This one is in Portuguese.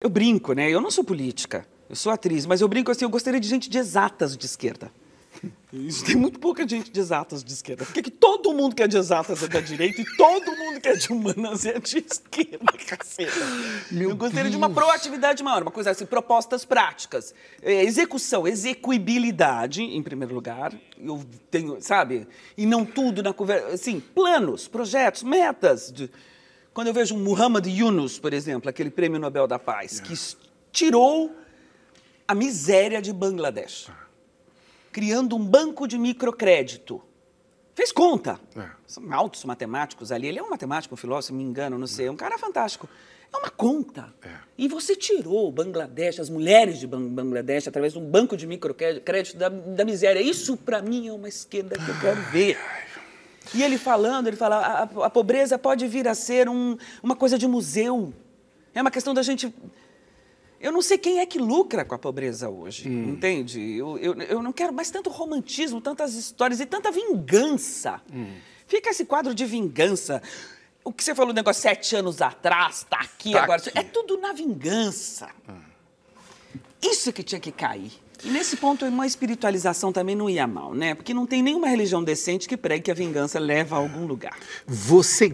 Eu brinco, né? Eu não sou política, eu sou atriz, mas eu brinco assim, eu gostaria de gente de exatas de esquerda. Isso tem muito pouca gente de exatas de esquerda. Por que, que todo mundo que é de exatas é da direita e todo mundo que é de humanas é de esquerda, caceta? Meu eu gostaria Deus. de uma proatividade maior, uma coisa assim, propostas práticas. É, execução, execuibilidade, em primeiro lugar. Eu tenho, sabe? E não tudo na conversa. Assim, planos, projetos, metas. De, quando eu vejo um Muhammad Yunus, por exemplo, aquele prêmio Nobel da Paz, que tirou a miséria de Bangladesh, criando um banco de microcrédito. Fez conta. É. São altos matemáticos ali. Ele é um matemático, um filósofo, me engano, não sei. É um cara fantástico. É uma conta. É. E você tirou Bangladesh, as mulheres de Bangladesh, através de um banco de microcrédito da, da miséria. Isso, para mim, é uma esquerda que eu quero ver. E ele falando, ele fala, a, a pobreza pode vir a ser um, uma coisa de museu. É uma questão da gente eu não sei quem é que lucra com a pobreza hoje, hum. entende? Eu, eu, eu, não quero mais tanto romantismo, tantas histórias e tanta vingança. Hum. Fica esse quadro de vingança. O que você falou do negócio sete anos atrás, tá aqui tá agora. Aqui. É tudo na vingança. Hum. Isso que tinha que cair. E nesse ponto, uma espiritualização também não ia mal, né? Porque não tem nenhuma religião decente que pregue que a vingança leva a algum lugar. Você